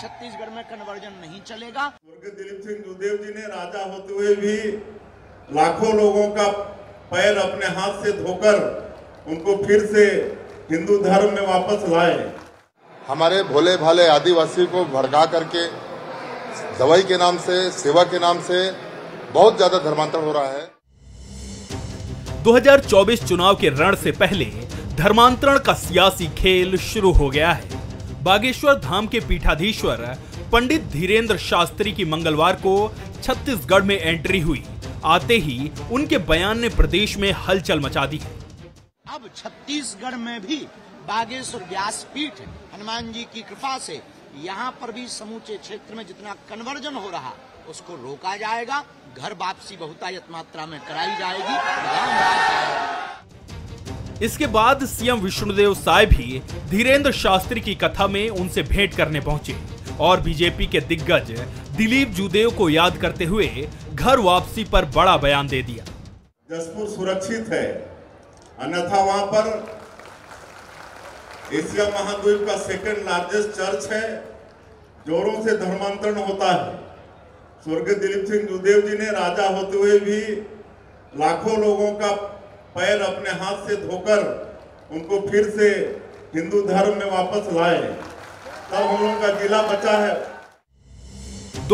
छत्तीसगढ़ में कन्वर्जन नहीं चलेगा दिलीप सिंह जुदेव जी ने राजा होते हुए भी लाखों लोगों का पैर अपने हाथ से धोकर उनको फिर से हिंदू धर्म में वापस लाए हमारे भोले भाले आदिवासी को भड़का करके दवाई के नाम से सेवा के नाम से बहुत ज्यादा धर्मांतरण हो रहा है 2024 चुनाव के रण से पहले धर्मांतरण का सियासी खेल शुरू हो गया है बागेश्वर धाम के पीठाधीश्वर पंडित धीरेन्द्र शास्त्री की मंगलवार को छत्तीसगढ़ में एंट्री हुई आते ही उनके बयान ने प्रदेश में हलचल मचा दी अब छत्तीसगढ़ में भी बागेश्वर व्यास पीठ हनुमान जी की कृपा से यहाँ पर भी समूचे क्षेत्र में जितना कन्वर्जन हो रहा उसको रोका जाएगा घर वापसी बहुतायत मात्रा में कराई जाएगी इसके बाद सीएम विष्णुदेव साय भी धीरेन्द्र शास्त्री की कथा में उनसे भेंट करने पहुंचे और बीजेपी के दिग्गज दिलीप जुदेव को याद करते हुए घर वापसी पर बड़ा बयान दे दिया जसपुर सुरक्षित है अन्यथा वहां पर एशिया महाद्वीप का सेकंड लार्जेस्ट चर्च है जोरों से धर्मांतरण होता है स्वर्गीय दिलीप सिंह जुदेव जी ने राजा होते हुए भी लाखों लोगों का पैर अपने हाथ से धोकर उनको फिर से हिंदू धर्म में वापस लाए तब हम लोगों का जिला बचा है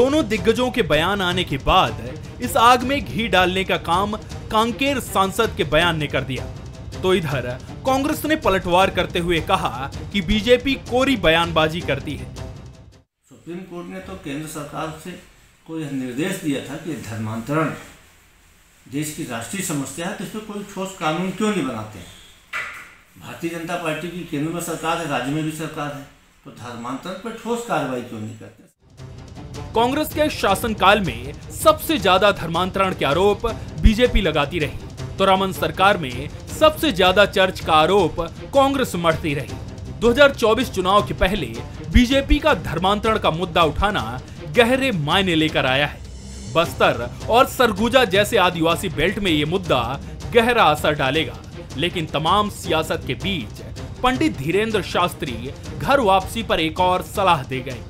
दोनों दिग्गजों के बयान आने के बाद इस आग में घी डालने का काम कांकेर सांसद के बयान ने कर दिया तो इधर कांग्रेस ने पलटवार करते हुए कहा कि बीजेपी कोरी बयानबाजी करती है सुप्रीम कोर्ट ने तो केंद्र सरकार से कोई निर्देश दिया था कि धर्मांतरण देश की राष्ट्रीय समस्या है तो इस पर कोई ठोस कानून क्यों नहीं बनाते हैं भारतीय जनता पार्टी की केंद्र में सरकार है राज्य में भी सरकार है तो धर्मांतरण पर ठोस कार्रवाई क्यों नहीं करते कांग्रेस के शासनकाल में सबसे ज्यादा धर्मांतरण के आरोप बीजेपी लगाती रही तो रामन सरकार में सबसे ज्यादा चर्च का आरोप कांग्रेस मढ़ती रही 2024 चुनाव के पहले बीजेपी का धर्मांतरण का मुद्दा उठाना गहरे मायने लेकर आया है बस्तर और सरगुजा जैसे आदिवासी बेल्ट में ये मुद्दा गहरा असर डालेगा लेकिन तमाम सियासत के बीच पंडित धीरेन्द्र शास्त्री घर वापसी पर एक और सलाह दे गए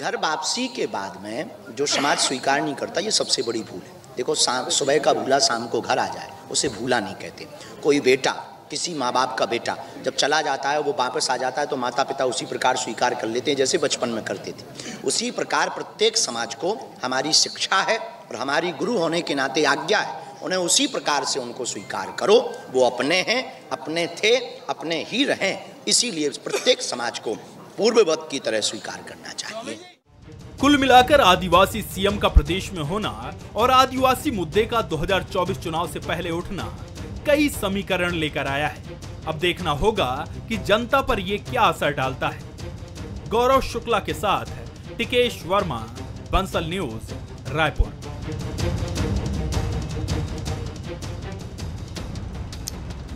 घर वापसी के बाद में जो समाज स्वीकार नहीं करता ये सबसे बड़ी भूल है देखो सुबह का भूला शाम को घर आ जाए उसे भूला नहीं कहते कोई बेटा किसी माँ बाप का बेटा जब चला जाता है वो वापस आ जाता है तो माता पिता उसी प्रकार स्वीकार कर लेते हैं जैसे बचपन में करते थे उसी प्रकार प्रत्येक समाज को हमारी शिक्षा है और हमारी गुरु होने के नाते आज्ञा है उन्हें उसी प्रकार से उनको स्वीकार करो वो अपने हैं अपने थे अपने ही रहें इसीलिए प्रत्येक समाज को पूर्ववत की तरह स्वीकार करना चाहिए कुल मिलाकर आदिवासी सीएम का प्रदेश में होना और आदिवासी मुद्दे का 2024 चुनाव से पहले उठना कई समीकरण लेकर आया है अब देखना होगा कि जनता पर यह क्या असर डालता है गौरव शुक्ला के साथ टिकेश वर्मा बंसल न्यूज रायपुर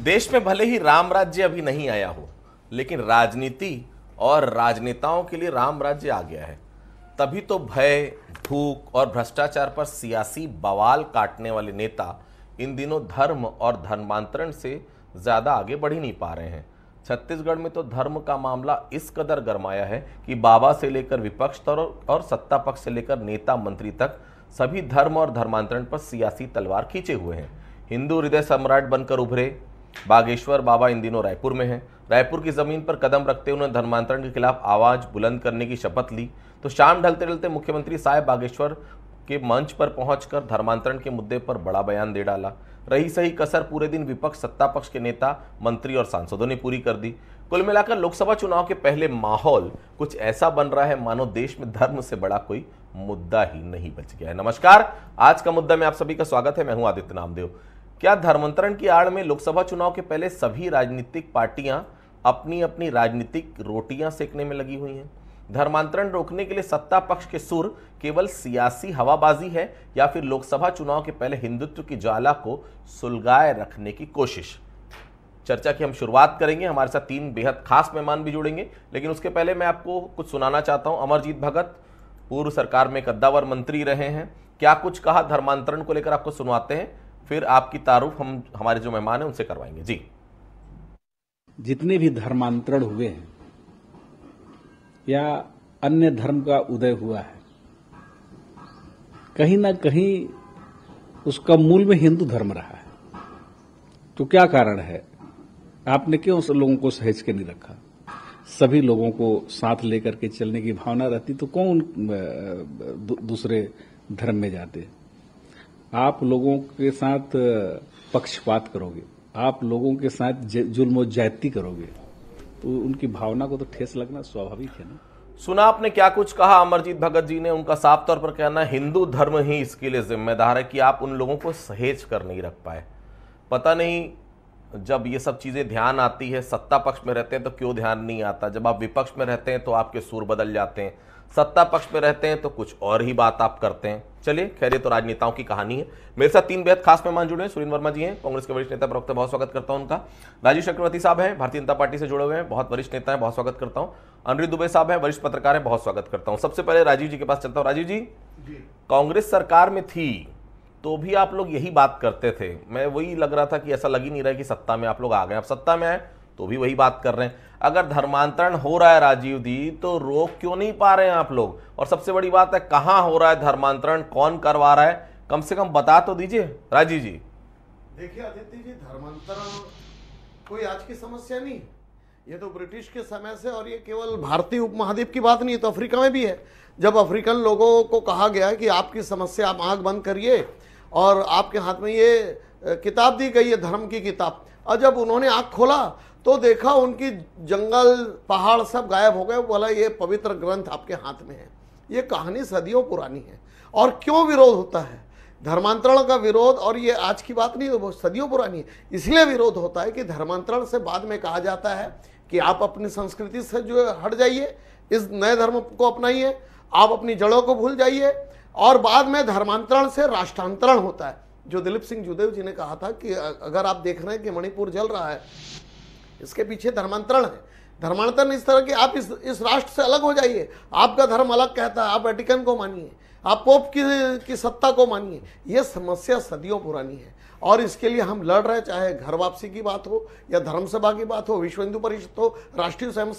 देश में भले ही राम राज्य अभी नहीं आया हो लेकिन राजनीति और राजनेताओं के लिए राम राज्य आ गया है तभी तो भय भूख और भ्रष्टाचार पर सियासी बवाल काटने वाले नेता इन दिनों धर्म और धर्मांतरण से ज़्यादा आगे बढ़ ही नहीं पा रहे हैं छत्तीसगढ़ में तो धर्म का मामला इस कदर गरमाया है कि बाबा से लेकर विपक्ष और सत्ता पक्ष से लेकर नेता मंत्री तक सभी धर्म और धर्मांतरण पर सियासी तलवार खींचे हुए हैं हिंदू हृदय सम्राट बनकर उभरे बागेश्वर बाबा इन दिनों रायपुर में हैं रायपुर की ज़मीन पर कदम रखते उन्होंने धर्मांतरण के खिलाफ आवाज़ बुलंद करने की शपथ ली तो शाम ढलते ढलते मुख्यमंत्री साहेब बागेश्वर के मंच पर पहुंचकर धर्मांतरण के मुद्दे पर बड़ा बयान दे डाला रही सही कसर पूरे दिन विपक्ष सत्ता पक्ष के नेता मंत्री और सांसदों ने पूरी कर दी कुल मिलाकर लोकसभा चुनाव के पहले माहौल कुछ ऐसा बन रहा है मानो देश में धर्म से बड़ा कोई मुद्दा ही नहीं बच गया है नमस्कार आज का मुद्दा में आप सभी का स्वागत है मैं हूं आदित्य नामदेव क्या धर्मांतरण की आड़ में लोकसभा चुनाव के पहले सभी राजनीतिक पार्टियां अपनी अपनी राजनीतिक रोटियां सेकने में लगी हुई हैं धर्मांतरण रोकने के लिए सत्ता पक्ष के सुर केवल सियासी हवाबाजी है या फिर लोकसभा चुनाव के पहले हिंदुत्व की ज्वाला को सुलगाए रखने की कोशिश चर्चा की हम शुरुआत करेंगे हमारे साथ तीन बेहद खास मेहमान भी जुड़ेंगे लेकिन उसके पहले मैं आपको कुछ सुनाना चाहता हूं अमरजीत भगत पूर्व सरकार में कद्दावर मंत्री रहे हैं क्या कुछ कहा धर्मांतरण को लेकर आपको सुनवाते हैं फिर आपकी तारुफ हम हमारे जो मेहमान हैं उनसे करवाएंगे जी जितने भी धर्मांतरण हुए हैं या अन्य धर्म का उदय हुआ है कहीं ना कहीं उसका मूल में हिंदू धर्म रहा है तो क्या कारण है आपने क्यों उस लोगों को सहज के नहीं रखा सभी लोगों को साथ लेकर के चलने की भावना रहती तो कौन दूसरे धर्म में जाते आप लोगों के साथ पक्षपात करोगे आप लोगों के साथ जुल्म जायती करोगे उनकी भावना को तो ठेस लगना स्वाभाविक है ना सुना आपने क्या कुछ कहा अमरजीत भगत जी ने उनका साफ तौर पर कहना हिंदू धर्म ही इसके लिए जिम्मेदार है कि आप उन लोगों को सहेज कर नहीं रख पाए पता नहीं जब ये सब चीज़ें ध्यान आती है सत्ता पक्ष में रहते हैं तो क्यों ध्यान नहीं आता जब आप विपक्ष में रहते हैं तो आपके सुर बदल जाते हैं सत्ता पक्ष में रहते हैं तो कुछ और ही बात आप करते हैं चलिए खैर तो राजनेताओं की कहानी है मेरे साथ तीन बेहद खास मेहमान जुड़े हैं सुरेंद्र वर्मा जी हैं कांग्रेस के वरिष्ठ नेता प्रवक्ता बहुत स्वागत करता हूं उनका राजीव चक्रवर्ती साहब हैं भारतीय जनता पार्टी से जुड़े हुए हैं बहुत वरिष्ठ नेता हैं बहुत स्वागत करता हूँ अनिल दुबे साहब हैं वरिष्ठ पत्रकार हैं बहुत स्वागत करता हूँ सबसे पहले राजीव जी के पास चलता हूँ राजीव जी कांग्रेस सरकार में थी तो भी आप लोग यही बात करते थे मैं वही लग रहा था कि ऐसा लग ही नहीं रहा कि सत्ता में आप लोग आ गए आप सत्ता में आए तो भी वही बात कर रहे हैं अगर धर्मांतरण हो रहा है राजीव दी तो रोक क्यों नहीं पा रहे हैं आप लोग और सबसे बड़ी बात है कहाँ हो रहा है धर्मांतरण कौन करवा रहा है कम से कम बता तो दीजिए राजीव जी देखिए आदित्य जी धर्मांतरण कोई आज की समस्या नहीं ये तो ब्रिटिश के समय से और ये केवल भारतीय उपमहाद्वीप की बात नहीं है तो अफ्रीका में भी है जब अफ्रीकन लोगों को कहा गया कि आपकी समस्या आप आंख बंद करिए और आपके हाथ में ये किताब दी गई है धर्म की किताब और जब उन्होंने आँख खोला तो देखा उनकी जंगल पहाड़ सब गायब हो गए बोला ये पवित्र ग्रंथ आपके हाथ में है ये कहानी सदियों पुरानी है और क्यों विरोध होता है धर्मांतरण का विरोध और ये आज की बात नहीं सदियों पुरानी है इसलिए विरोध होता है कि धर्मांतरण से बाद में कहा जाता है कि आप अपनी संस्कृति से जो हट जाइए इस नए धर्म को अपनाइए आप अपनी जड़ों को भूल जाइए और बाद में धर्मांतरण से राष्ट्रांतरण होता है जो दिलीप सिंह जुदेव जी ने कहा था कि अगर आप देख रहे हैं कि मणिपुर जल रहा है इसके पीछे धर्मांतरण है धर्मांतरण इस तरह की आप इस इस राष्ट्र से अलग हो जाइए आपका धर्म अलग कहता है आप वेटिकन को मानिए आप पोप की की सत्ता को मानिए यह समस्या सदियों पुरानी है और इसके लिए हम लड़ रहे चाहे घर वापसी की बात हो या धर्म सभा की बात हो विश्व हिंदू परिषद हो राष्ट्रीय स्वयं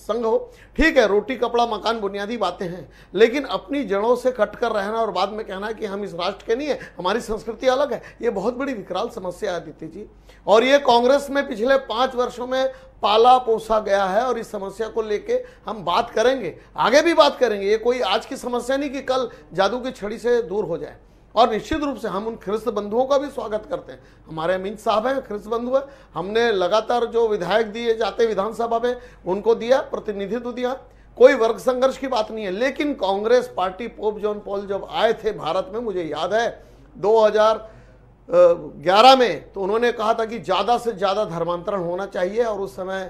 संघ हो ठीक है रोटी कपड़ा मकान बुनियादी बातें हैं लेकिन अपनी जड़ों से कट कर रहना और बाद में कहना कि हम इस राष्ट्र के नहीं है हमारी संस्कृति अलग है ये बहुत बड़ी विकराल समस्या है आदित्य जी और ये कांग्रेस में पिछले पाँच वर्षों में पाला पोसा गया है और इस समस्या को लेके हम बात करेंगे आगे भी बात करेंगे ये कोई आज की समस्या नहीं कि कल जादू की छड़ी से दूर हो जाए और निश्चित रूप से हम उन ख्रिस्त बंधुओं का भी स्वागत करते हैं हमारे अमीन साहब हैं ख्रिस्त बंधु हैं हमने लगातार जो विधायक दिए जाते विधानसभा में उनको दिया प्रतिनिधित्व दिया कोई वर्ग संघर्ष की बात नहीं है लेकिन Congress party pope John Paul जब आए थे भारत में मुझे याद है ग्यारह में तो उन्होंने कहा था कि ज़्यादा से ज़्यादा धर्मांतरण होना चाहिए और उस समय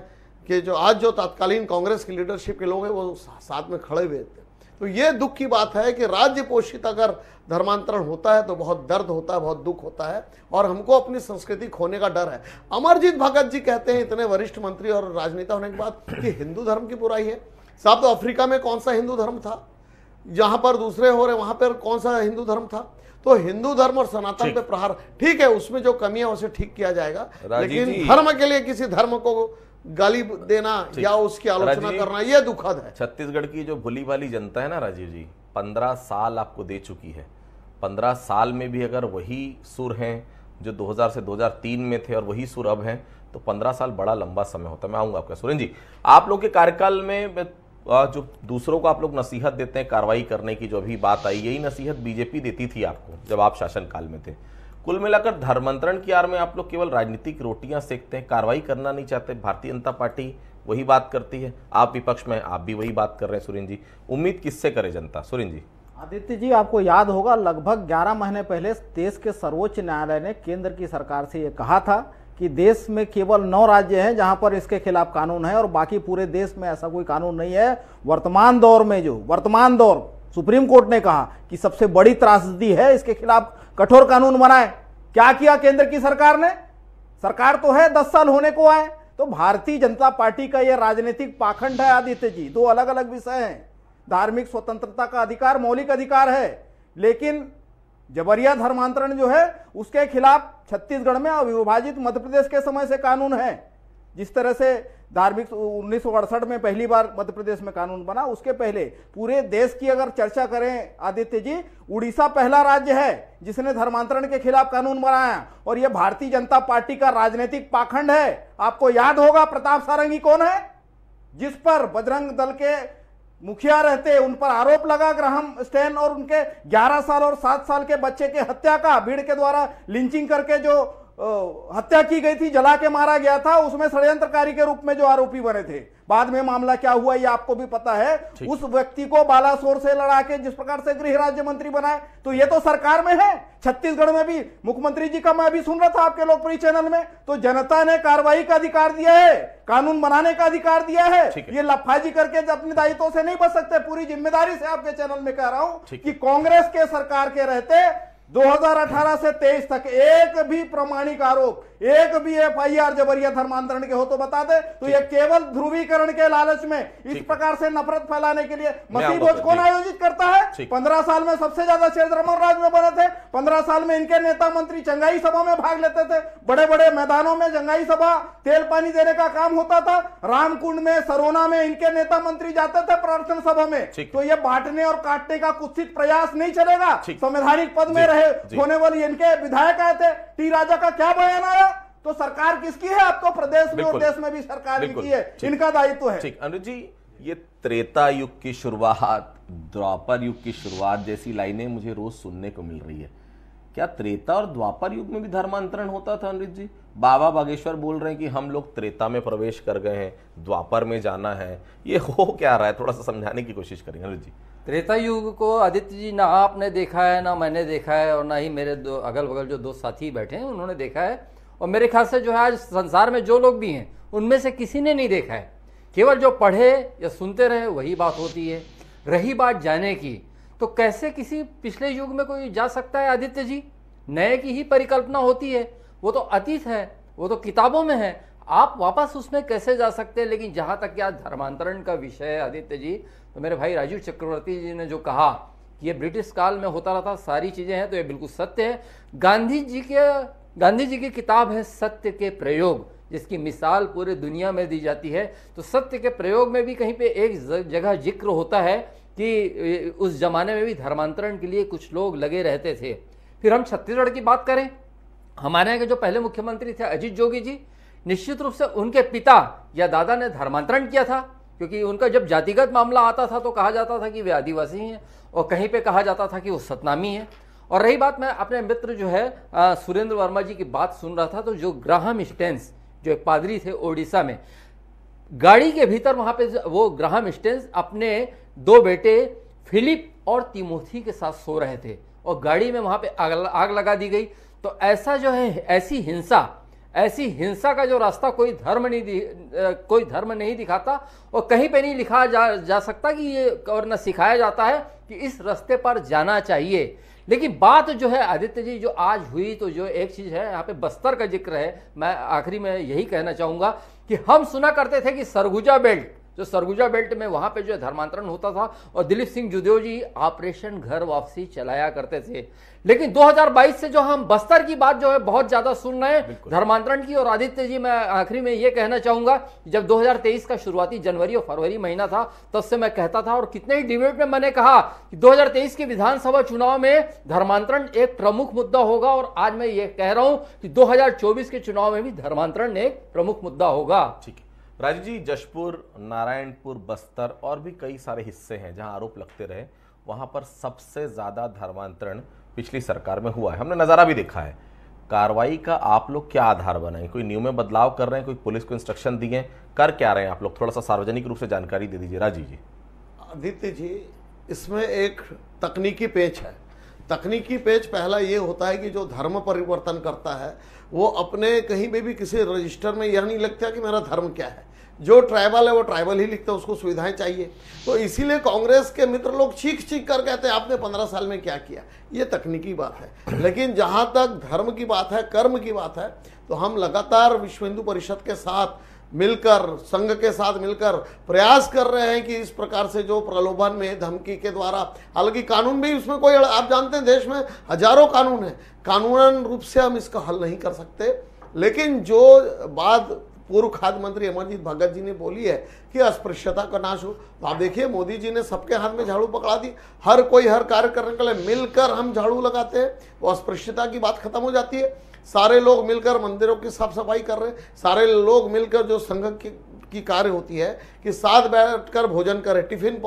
के जो आज जो तत्कालीन कांग्रेस की लीडरशिप के लोग हैं वो साथ में खड़े हुए थे तो ये दुख की बात है कि राज्य पोषित अगर धर्मांतरण होता है तो बहुत दर्द होता है बहुत दुख होता है और हमको अपनी संस्कृति खोने का डर है अमरजीत भगत जी कहते हैं इतने वरिष्ठ मंत्री और राजनेता होने के बाद कि हिंदू धर्म की बुराई है साहब तो अफ्रीका में कौन सा हिंदू धर्म था जहां पर दूसरे हो रहे वहां पर कौन सा हिंदू धर्म था तो हिंदू धर्म और सनातन पे प्रहार ठीक है उसमें जो कमियां उसे ठीक किया जाएगा लेकिन धर्म के लिए किसी धर्म को गाली देना या उसकी आलोचना करना यह दुखद है छत्तीसगढ़ की जो भोली भाली जनता है ना राजीव जी पंद्रह साल आपको दे चुकी है पंद्रह साल में भी अगर वही सुर हैं जो 2000 से 2003 में थे और वही सुर अब हैं तो 15 साल बड़ा लंबा समय होता है मैं आऊंगा आपका सुरेंद्र जी आप लोग के कार्यकाल में जो दूसरों को आप लोग नसीहत देते हैं कार्रवाई करने की जो अभी बात आई यही नसीहत बीजेपी देती थी आपको जब आप शासनकाल में थे कुल मिलाकर धर्मांतरण की आड़ में आप लोग केवल राजनीतिक रोटियां सेकते हैं कार्रवाई करना नहीं चाहते भारतीय जनता पार्टी वही बात करती है आप विपक्ष में आप भी वही बात कर रहे हैं सुरेंद्र जी उम्मीद किससे करे जनता सुरेंद्र जी आदित्य जी आपको याद होगा लगभग 11 महीने पहले देश के सर्वोच्च न्यायालय ने केंद्र की सरकार से ये कहा था कि देश में केवल नौ राज्य हैं जहां पर इसके खिलाफ कानून है और बाकी पूरे देश में ऐसा कोई कानून नहीं है वर्तमान दौर में जो वर्तमान दौर सुप्रीम कोर्ट ने कहा कि सबसे बड़ी त्रासदी है इसके खिलाफ कठोर कानून बनाए क्या किया केंद्र की सरकार ने सरकार तो है दस साल होने को आए तो भारतीय जनता पार्टी का यह राजनीतिक पाखंड है आदित्य जी दो अलग अलग विषय हैं धार्मिक स्वतंत्रता का अधिकार मौलिक अधिकार है लेकिन जबरिया धर्मांतरण जो है उसके खिलाफ छत्तीसगढ़ में अविभाजित मध्य प्रदेश के समय से कानून है जिस तरह से धार्मिक उन्नीस में पहली बार मध्य प्रदेश में कानून बना उसके पहले पूरे देश की अगर चर्चा करें आदित्य जी उड़ीसा पहला राज्य है जिसने धर्मांतरण के खिलाफ कानून बनाया और यह भारतीय जनता पार्टी का राजनीतिक पाखंड है आपको याद होगा प्रताप सारंगी कौन है जिस पर बजरंग दल के मुखिया रहते उन पर आरोप लगा ग्राहम स्टेन और उनके 11 साल और 7 साल के बच्चे के हत्या का भीड़ के द्वारा लिंचिंग करके जो हत्या की गई थी जला के मारा गया था उसमें षड्यंत्रकारी के रूप में जो आरोपी बने थे बाद में मामला क्या हुआ ये आपको भी पता है उस व्यक्ति को बालासोर से लड़ा के जिस प्रकार से गृह राज्य मंत्री बनाए तो ये तो सरकार में है छत्तीसगढ़ में भी मुख्यमंत्री जी का मैं अभी सुन रहा था आपके लोकप्रिय चैनल में तो जनता ने कार्रवाई का अधिकार दिया है कानून बनाने का अधिकार दिया है ये लफाजी करके अपने दायित्व से नहीं बच सकते पूरी जिम्मेदारी से आपके चैनल में कह रहा हूं कि कांग्रेस के सरकार के रहते 2018 से 23 तक एक भी प्रमाणिक आरोप एक भी एफ आई आर जबरिया धर्मांतरण के हो तो बता दे तो ये केवल ध्रुवीकरण के लालच में इस प्रकार से नफरत फैलाने के लिए मसीह भोज कौन आयोजित करता है पंद्रह साल में सबसे ज्यादा क्षेत्रमन राज में बने थे पंद्रह साल में इनके नेता मंत्री चंगाई सभा में भाग लेते थे बड़े बड़े मैदानों में चंगाई सभा तेल पानी देने का काम होता था रामकुंड में सरोना में इनके नेता मंत्री जाते थे प्रार्थना सभा में तो ये बांटने और काटने का कुत्सित प्रयास नहीं चलेगा संवैधानिक पद में रहे होने वाले इनके विधायक आए थे टी राजा का क्या बयान आया तो सरकार किसकी है अब तो प्रदेश में और देश में भी सरकार की है इनका दायित्व तो है ठीक अनुज जी ये त्रेता युग की शुरुआत द्वापर युग की शुरुआत जैसी लाइनें मुझे रोज सुनने को मिल रही है क्या त्रेता और द्वापर युग में भी धर्मांतरण होता था अनुज जी बाबा बागेश्वर बोल रहे हैं कि हम लोग त्रेता में प्रवेश कर गए हैं द्वापर में जाना है ये हो क्या रहा है थोड़ा सा समझाने की कोशिश करेंगे अनुज जी त्रेता युग को आदित्य जी ना आपने देखा है ना मैंने देखा है और ना ही मेरे दो अगल बगल जो दो साथी बैठे हैं उन्होंने देखा है और मेरे ख्याल से जो है आज संसार में जो लोग भी हैं उनमें से किसी ने नहीं देखा है केवल जो पढ़े या सुनते रहे वही बात होती है रही बात जाने की तो कैसे किसी पिछले युग में कोई जा सकता है आदित्य जी नए की ही परिकल्पना होती है वो तो अतीत है वो तो किताबों में है आप वापस उसमें कैसे जा सकते हैं लेकिन जहाँ तक कि आज धर्मांतरण का विषय है आदित्य जी तो मेरे भाई राजीव चक्रवर्ती जी ने जो कहा कि ये ब्रिटिश काल में होता रहा सारी चीज़ें हैं तो ये बिल्कुल सत्य है गांधी जी के गांधी जी की किताब है सत्य के प्रयोग जिसकी मिसाल पूरे दुनिया में दी जाती है तो सत्य के प्रयोग में भी कहीं पे एक जगह जिक्र होता है कि उस जमाने में भी धर्मांतरण के लिए कुछ लोग लगे रहते थे फिर हम छत्तीसगढ़ की बात करें हमारे यहाँ के जो पहले मुख्यमंत्री थे अजीत जोगी जी निश्चित रूप से उनके पिता या दादा ने धर्मांतरण किया था क्योंकि उनका जब जातिगत मामला आता था तो कहा जाता था कि वे आदिवासी हैं और कहीं पे कहा जाता था कि वो सतनामी हैं और रही बात मैं अपने मित्र जो है सुरेंद्र वर्मा जी की बात सुन रहा था तो जो ग्राहम स्टेंस जो एक पादरी थे ओडिशा में गाड़ी के भीतर वहां पे वो ग्राहम स्टेंस अपने दो बेटे फिलिप और तिमोथी के साथ सो रहे थे और गाड़ी में वहां पे आग, आग लगा दी गई तो ऐसा जो है ऐसी हिंसा ऐसी हिंसा का जो रास्ता कोई धर्म नहीं कोई धर्म नहीं दिखाता और कहीं पे नहीं लिखा जा, जा सकता कि ये और न सिखाया जाता है कि इस रास्ते पर जाना चाहिए लेकिन बात जो है आदित्य जी जो आज हुई तो जो एक चीज़ है यहाँ पे बस्तर का जिक्र है मैं आखिरी में यही कहना चाहूंगा कि हम सुना करते थे कि सरगुजा बेल्ट जो सरगुजा बेल्ट में वहाँ पे जो है धर्मांतरण होता था और दिलीप सिंह जुदेव जी ऑपरेशन घर वापसी चलाया करते थे लेकिन 2022 से जो हम बस्तर की बात जो है बहुत ज़्यादा सुन रहे हैं धर्मांतरण की और आदित्य जी मैं आखिरी में ये कहना चाहूंगा जब 2023 का शुरुआती जनवरी और फरवरी महीना था तब से मैं कहता था और कितने ही डिबेट में मैंने कहा कि 2023 के विधानसभा चुनाव में धर्मांतरण एक प्रमुख मुद्दा होगा और आज मैं ये कह रहा हूं कि दो के चुनाव में भी धर्मांतरण एक प्रमुख मुद्दा होगा ठीक है राजीव जी जशपुर नारायणपुर बस्तर और भी कई सारे हिस्से हैं जहां आरोप लगते रहे वहां पर सबसे ज़्यादा धर्मांतरण पिछली सरकार में हुआ है हमने नज़ारा भी देखा है कार्रवाई का आप लोग क्या आधार बनाए कोई नियम में बदलाव कर रहे हैं कोई पुलिस को इंस्ट्रक्शन दिए कर क्या रहे हैं आप लोग थोड़ा सा सार्वजनिक रूप से जानकारी दे दीजिए राजीव जी आदित्य जी इसमें एक तकनीकी पेच है तकनीकी पेच पहला ये होता है कि जो धर्म परिवर्तन करता है वो अपने कहीं पर भी किसी रजिस्टर में यह नहीं लगता कि मेरा धर्म क्या है जो ट्राइबल है वो ट्राइबल ही लिखता है उसको सुविधाएं चाहिए तो इसीलिए कांग्रेस के मित्र लोग चीख चीख कर कहते हैं आपने पंद्रह साल में क्या किया ये तकनीकी बात है लेकिन जहाँ तक धर्म की बात है कर्म की बात है तो हम लगातार विश्व हिंदू परिषद के साथ मिलकर संघ के साथ मिलकर प्रयास कर रहे हैं कि इस प्रकार से जो प्रलोभन में धमकी के द्वारा हालांकि कानून भी उसमें कोई आप जानते हैं देश में हजारों कानून हैं कानूनन रूप से हम इसका हल नहीं कर सकते लेकिन जो बात पूर्व खाद्य मंत्री अमरजीत भगत जी ने बोली है कि अस्पृश्यता का नाश हो तो आप देखिए मोदी जी ने सबके हाथ में झाड़ू पकड़ा दी हर कोई हर कार्य करने के लिए मिलकर हम झाड़ू लगाते हैं वो अस्पृश्यता की बात खत्म हो जाती है सारे लोग मिलकर मंदिरों की साफ सफाई कर रहे हैं सारे लोग मिलकर जो संघ की, की कार्य होती है कि साथ बैठकर भोजन करें टिफिन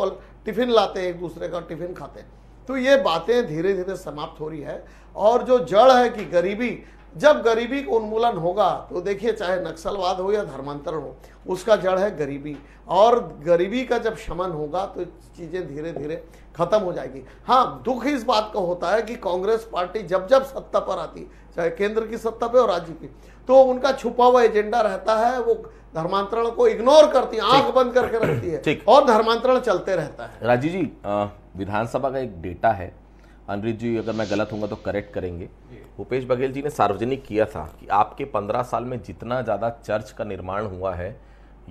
टिफिन लाते हैं एक दूसरे का टिफिन खाते हैं तो ये बातें धीरे धीरे समाप्त हो रही है और जो जड़ है कि गरीबी जब गरीबी को उन्मूलन होगा तो देखिए चाहे नक्सलवाद हो या धर्मांतरण हो उसका जड़ है गरीबी और गरीबी का जब शमन होगा तो चीज़ें धीरे धीरे खत्म हो जाएगी हाँ दुख इस बात का होता है कि कांग्रेस पार्टी जब जब सत्ता पर आती चाहे केंद्र की सत्ता पे और राज्य की तो उनका छुपा हुआ एजेंडा रहता है वो धर्मांतरण को इग्नोर करती है आंख बंद करके रखती है और धर्मांतरण चलते रहता है राजीव जी विधानसभा का एक डेटा है अनरीत जी अगर मैं गलत हूँ तो करेक्ट करेंगे भूपेश बघेल जी ने सार्वजनिक किया था कि आपके पंद्रह साल में जितना ज़्यादा चर्च का निर्माण हुआ है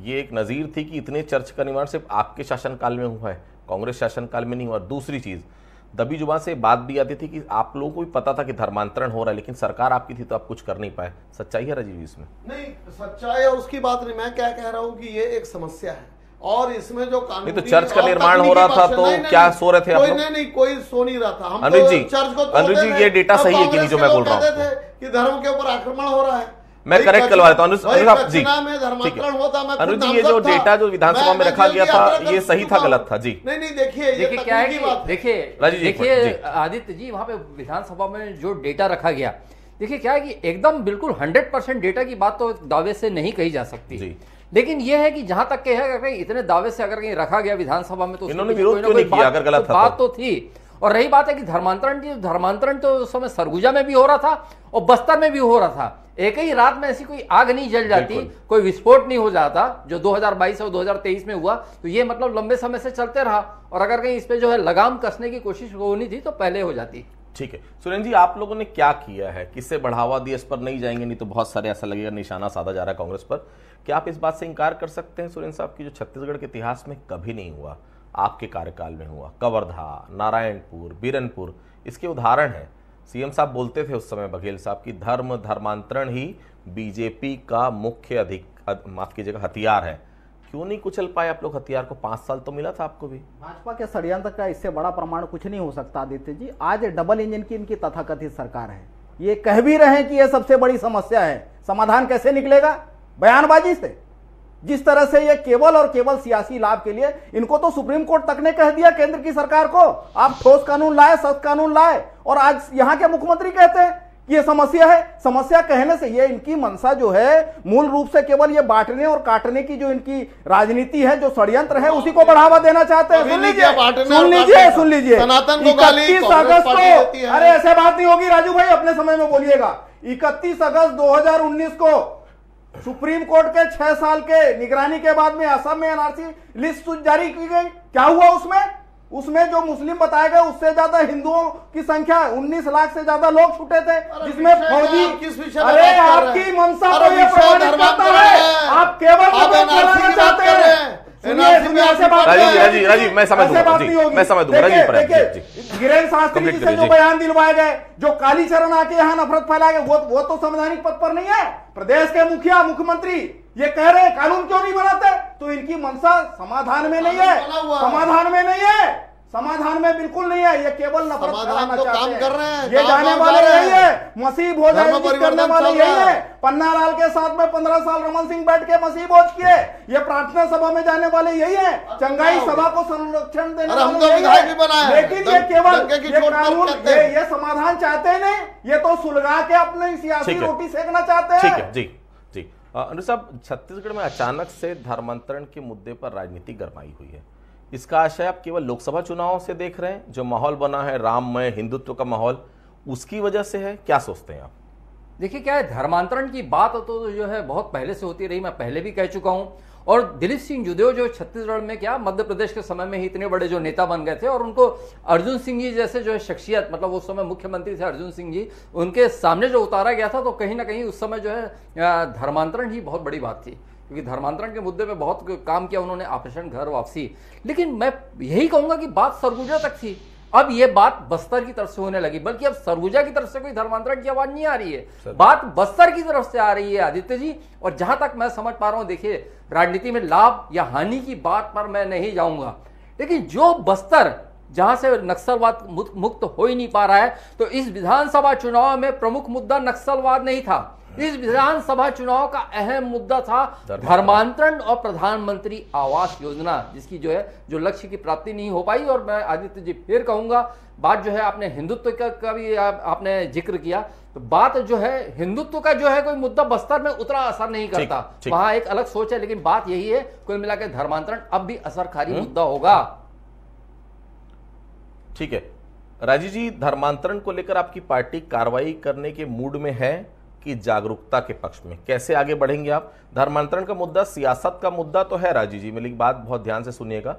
ये एक नज़ीर थी कि इतने चर्च का निर्माण सिर्फ आपके शासनकाल में हुआ है कांग्रेस शासनकाल में नहीं हुआ दूसरी चीज़ दबी जुबान से बात भी आती थी कि आप लोगों को भी पता था कि धर्मांतरण हो रहा है लेकिन सरकार आपकी थी तो आप कुछ कर नहीं पाए सच्चाई है राजीव इसमें नहीं सच्चाई और उसकी बात नहीं मैं क्या कह रहा हूँ कि ये एक समस्या है और इसमें जो कानून तो चर्च का निर्माण हो रहा था तो नहीं, नहीं, क्या सो रहे थे कोई नहीं नहीं कोई सो नहीं रहा था हम तो जी चर्च को तो जी ये डेटा सही है कि नहीं जो मैं बोल रहा हूँ कि धर्म के ऊपर आक्रमण हो रहा है मैं करेक्ट करवा देता हूँ अनुराग जी अनुज जी ये जो डेटा जो विधानसभा में रखा गया था ये सही था गलत था जी नहीं नहीं देखिए देखिए क्या है देखिए देखिए आदित्य जी वहाँ पे विधानसभा में जो डेटा रखा गया देखिए क्या है कि एकदम बिल्कुल 100 परसेंट डेटा की बात तो दावे से नहीं कही जा सकती जी। लेकिन यह है कि जहां तक के है अगर इतने दावे से अगर कहीं रखा गया विधानसभा में तो इन्होंने विरोध क्यों नहीं किया अगर गलत तो था तो। बात तो थी और रही बात है कि धर्मांतरण की तो धर्मांतरण तो उस समय सरगुजा में भी हो रहा था और बस्तर में भी हो रहा था एक ही रात में ऐसी कोई आग नहीं जल जाती कोई विस्फोट नहीं हो जाता जो 2022 और 2023 में हुआ तो ये मतलब लंबे समय से चलते रहा और अगर कहीं इस पर जो है लगाम कसने की कोशिश होनी थी तो पहले हो जाती ठीक है सुरेंद्र जी आप लोगों ने क्या किया है किससे बढ़ावा दिया इस पर नहीं जाएंगे नहीं तो बहुत सारे ऐसा लगेगा निशाना साधा जा रहा है कांग्रेस पर क्या आप इस बात से इनकार कर सकते हैं सुरेंद्र साहब की जो छत्तीसगढ़ के इतिहास में कभी नहीं हुआ आपके कार्यकाल में हुआ कवर्धा नारायणपुर बीरनपुर इसके उदाहरण हैं सीएम साहब बोलते थे उस समय बघेल साहब कि धर्म धर्मांतरण ही बीजेपी का मुख्य अधिक माफ कीजिएगा हथियार है क्यों नहीं कुचल पाए आप लोग हथियार को पाँच साल तो मिला था आपको भी भाजपा के षडयंत्र का इससे बड़ा प्रमाण कुछ नहीं हो सकता आदित्य जी आज डबल इंजन की इनकी तथाकथित सरकार है ये कह भी रहे हैं कि यह सबसे बड़ी समस्या है समाधान कैसे निकलेगा बयानबाजी से जिस तरह से ये केवल और केवल सियासी लाभ के लिए इनको तो सुप्रीम कोर्ट तक ने कह दिया केंद्र की सरकार को आप ठोस कानून लाए सख्त कानून लाए और आज यहां के मुख्यमंत्री कहते हैं ये समस्या है समस्या कहने से ये इनकी मनसा जो है मूल रूप से केवल ये बांटने और काटने की जो इनकी राजनीति है जो षड्यंत्र है उसी को बढ़ावा देना चाहते हैं सुन लीजिए सुन लीजिए सुन लीजिए इकतीस अगस्त को अरे ऐसे बात नहीं होगी राजू भाई अपने समय में बोलिएगा इकतीस अगस्त दो को सुप्रीम कोर्ट के छह साल के निगरानी के बाद में असम में एनआरसी लिस्ट जारी की गई क्या हुआ उसमें उसमें जो मुस्लिम बताए गए उससे ज्यादा हिंदुओं की संख्या 19 लाख से ज्यादा लोग छूटे थे जिसमें फौजी अरे आपकी मनसा तो ये करता है आप केवल चाहते हैं राजीव शास्त्री जी जो बयान दिलवाए गए जो काली चरण आके यहाँ नफरत फैलाए गए वो तो संवैधानिक पद पर नहीं है प्रदेश के मुखिया मुख्यमंत्री ये कह रहे हैं कानून क्यों नहीं बनाते तो इनकी मनसा समाधान में नहीं है समाधान में नहीं है समाधान में बिल्कुल नहीं है ये केवल नफरत समाधान तो काम कर रहे हैं ये जाने वाले नहीं है मसीह भोज करने वाले यही है लाल के साथ में पंद्रह साल रमन सिंह बैठ के मसीह भोज किए ये प्रार्थना सभा में जाने वाले यही है चंगाई अच्छा। सभा को संरक्षण देने वाले लेकिन ये केवल ये कानून ये समाधान चाहते है नहीं ये तो सुलगा के अपने सियासी रोटी सेकना चाहते है जी जी छत्तीसगढ़ में अचानक से धर्मांतरण के मुद्दे पर राजनीति गरमाई हुई है इसका आशय आप केवल लोकसभा चुनाव से देख रहे हैं जो माहौल बना है राममय हिंदुत्व का माहौल उसकी वजह से है क्या सोचते हैं आप देखिए क्या है धर्मांतरण की बात तो जो है बहुत पहले से होती रही मैं पहले भी कह चुका हूँ और दिलीप सिंह जुदेव जो छत्तीसगढ़ में क्या मध्य प्रदेश के समय में ही इतने बड़े जो नेता बन गए थे और उनको अर्जुन सिंह जी जैसे जो है शख्सियत मतलब उस समय मुख्यमंत्री थे अर्जुन सिंह जी उनके सामने जो उतारा गया था तो कहीं ना कहीं उस समय जो है धर्मांतरण ही बहुत बड़ी बात थी क्योंकि धर्मांतरण के मुद्दे पे बहुत काम किया उन्होंने ऑपरेशन घर वापसी लेकिन मैं यही कहूंगा कि बात सरगुजा तक थी अब ये बात बस्तर की तरफ से होने लगी बल्कि अब सरगुजा की तरफ से कोई धर्मांतरण की आवाज नहीं आ रही है बात बस्तर की तरफ से आ रही है आदित्य जी और जहां तक मैं समझ पा रहा हूं देखिए राजनीति में लाभ या हानि की बात पर मैं नहीं जाऊंगा लेकिन जो बस्तर जहां से नक्सलवाद मुक्त हो ही नहीं पा रहा है तो इस विधानसभा चुनाव में प्रमुख मुद्दा नक्सलवाद नहीं था इस विधानसभा चुनाव का अहम मुद्दा था धर्मांतरण और प्रधानमंत्री आवास योजना जिसकी जो है जो लक्ष्य की प्राप्ति नहीं हो पाई और मैं आदित्य जी फिर कहूंगा बात जो है आपने हिंदुत्व का, का भी आ, आपने जिक्र किया तो बात जो है हिंदुत्व का जो है कोई मुद्दा बस्तर में उतना असर नहीं करता वहां एक अलग सोच है लेकिन बात यही है कुल मिलाकर धर्मांतरण अब भी असरकारी हम्म। मुद्दा होगा ठीक है राजीव जी धर्मांतरण को लेकर आपकी पार्टी कार्रवाई करने के मूड में है की जागरूकता के पक्ष में कैसे आगे बढ़ेंगे आप धर्मांतरण का मुद्दा सियासत का मुद्दा तो है राजीव जी मेरी बात बहुत ध्यान से सुनिएगा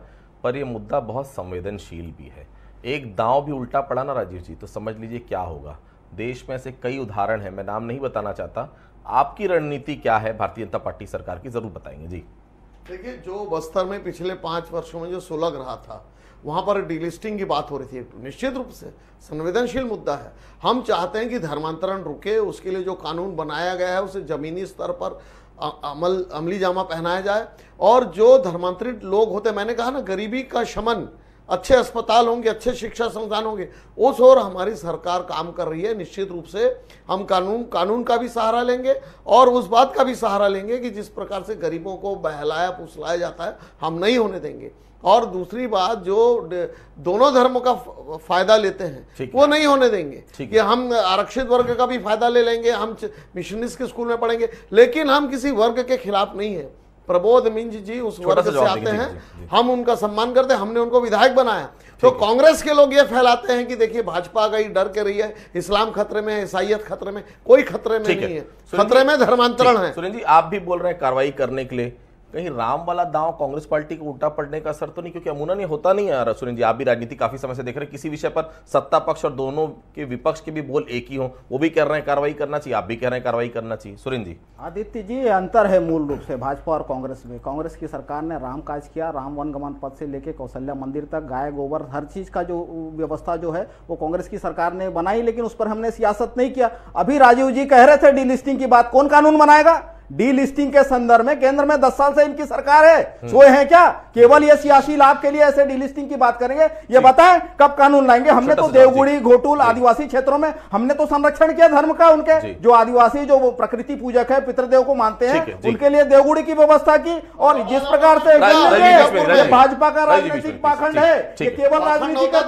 पर यह मुद्दा बहुत संवेदनशील भी है एक दांव भी उल्टा पड़ा ना राजीव जी तो समझ लीजिए क्या होगा देश में ऐसे कई उदाहरण हैं मैं नाम नहीं बताना चाहता आपकी रणनीति क्या है भारतीय जनता पार्टी सरकार की ज़रूर बताएंगे जी देखिए जो बस्तर में पिछले पांच वर्षों में जो सुलग रहा था वहाँ पर डिलिस्टिंग की बात हो रही थी निश्चित रूप से संवेदनशील मुद्दा है हम चाहते हैं कि धर्मांतरण रुके उसके लिए जो कानून बनाया गया है उसे ज़मीनी स्तर पर अमल अमली जामा पहनाया जाए और जो धर्मांतरित लोग होते मैंने कहा ना गरीबी का शमन अच्छे अस्पताल होंगे अच्छे शिक्षा संस्थान होंगे उस ओर हमारी सरकार काम कर रही है निश्चित रूप से हम कानून कानून का भी सहारा लेंगे और उस बात का भी सहारा लेंगे कि जिस प्रकार से गरीबों को बहलाया फुसलाया जाता है हम नहीं होने देंगे और दूसरी बात जो दोनों धर्मों का फायदा लेते हैं वो नहीं होने देंगे कि हम आरक्षित वर्ग का भी फायदा ले लेंगे हम मिशनरीज के स्कूल में पढ़ेंगे लेकिन हम किसी वर्ग के खिलाफ नहीं है प्रबोध मिंज जी उस वर्ग से आते हैं हम उनका सम्मान करते हैं हमने उनको विधायक बनाया तो कांग्रेस के लोग ये फैलाते हैं कि देखिए भाजपा का ही डर के रही है इस्लाम खतरे में ईसाइत खतरे में कोई खतरे में नहीं है खतरे में धर्मांतरण है सुरेंद्र जी आप भी बोल रहे हैं कार्रवाई करने के लिए कहीं राम वाला दांव कांग्रेस पार्टी को उल्टा पड़ने का असर तो नहीं क्योंकि अमूना ये होता नहीं है सुरेंद्र जी आप भी राजनीति काफी समय से देख रहे हैं किसी विषय पर सत्ता पक्ष और दोनों के विपक्ष के भी बोल एक ही हो वो भी कह रहे हैं कार्रवाई करना चाहिए आप भी कह रहे हैं कार्रवाई करना चाहिए सुरेंद्र जी आदित्य जी अंतर है मूल रूप से भाजपा और कांग्रेस में कांग्रेस की सरकार ने राम काज किया राम वनगमन पद से लेकर कौशल्या मंदिर तक गाय गोबर हर चीज का जो व्यवस्था जो है वो कांग्रेस की सरकार ने बनाई लेकिन उस पर हमने सियासत नहीं किया अभी राजीव जी कह रहे थे डीलिस्टिंग की बात कौन कानून बनाएगा डीलिस्टिंग के संदर्भ में केंद्र में दस साल से इनकी सरकार है सोए हैं क्या केवल ये सियासी लाभ के लिए ऐसे डीलिस्टिंग की बात करेंगे ये बताएं कब कानून लाएंगे हमने तो देवगुड़ी घोटूल आदिवासी क्षेत्रों में हमने तो संरक्षण किया धर्म का उनके जो आदिवासी जो प्रकृति पूजक है पितृदेव को मानते हैं उनके लिए देवगुड़ी की व्यवस्था की और जिस प्रकार से भाजपा का राजनीतिक पाखंड है केवल राजनीति का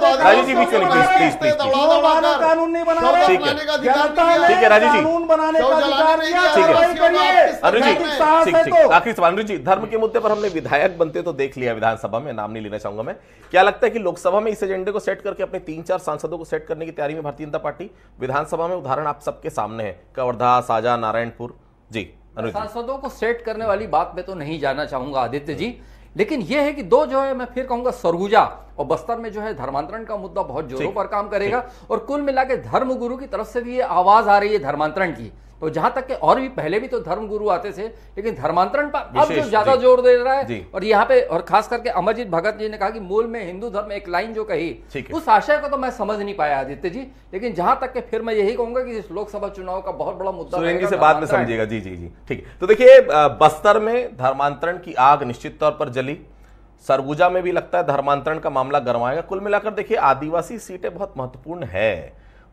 कानून नहीं बना रहे कानून बनाने का अधिकार ठीक है तो। आखिरी सवाल अनुजी धर्म के मुद्दे पर हमने विधायक बनते तो देख लिया विधानसभा में नाम नहीं लेना चाहूंगा मैं क्या लगता है कि लोकसभा में इस एजेंडे को सेट करके अपने तीन चार सांसदों को सेट करने की तैयारी में भारतीय जनता पार्टी विधानसभा में उदाहरण आप सबके सामने है कवर्धा साजा नारायणपुर जी सांसदों को सेट करने वाली बात में तो नहीं जाना चाहूंगा आदित्य जी लेकिन यह है कि दो जो है मैं फिर कहूंगा सरगुजा और बस्तर में जो है धर्मांतरण का मुद्दा बहुत जोरों पर काम करेगा और कुल मिला के धर्मगुरु की तरफ से भी ये आवाज आ रही है धर्मांतरण की तो जहां तक के और भी पहले भी तो धर्म गुरु आते थे लेकिन धर्मांतरण पर अब जो ज्यादा जोर दे रहा है और यहाँ पे और खास करके अमरजीत भगत जी ने कहा कि मूल में हिंदू धर्म एक लाइन जो कही उस आशय को तो मैं समझ नहीं पाया आदित्य जी लेकिन जहां तक के फिर मैं यही कहूंगा कि इस लोकसभा चुनाव का बहुत बड़ा मुद्दा से बाद में समझिएगा जी जी जी ठीक है तो देखिये बस्तर में धर्मांतरण की आग निश्चित तौर पर जली सरगुजा में भी लगता है धर्मांतरण का मामला गर्माएगा कुल मिलाकर देखिए आदिवासी सीटें बहुत महत्वपूर्ण है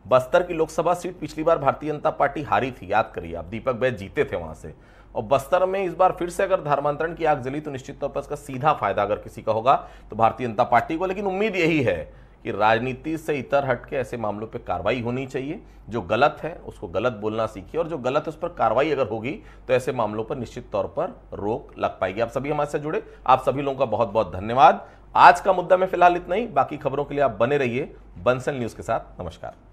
बस्तर की लोकसभा सीट पिछली बार भारतीय जनता पार्टी हारी थी याद करिए आप दीपक बैद जीते थे वहां से और बस्तर में इस बार फिर से अगर धर्मांतरण की आग जली तो निश्चित तौर पर इसका सीधा फायदा अगर किसी का होगा तो भारतीय जनता पार्टी को लेकिन उम्मीद यही है कि राजनीति से इतर हटके ऐसे मामलों पर कार्रवाई होनी चाहिए जो गलत है उसको गलत बोलना सीखिए और जो गलत है उस पर कार्रवाई अगर होगी तो ऐसे मामलों पर निश्चित तौर पर रोक लग पाएगी आप सभी हमारे साथ जुड़े आप सभी लोगों का बहुत बहुत धन्यवाद आज का मुद्दा में फिलहाल इतना ही बाकी खबरों के लिए आप बने रहिए बंसल न्यूज़ के साथ नमस्कार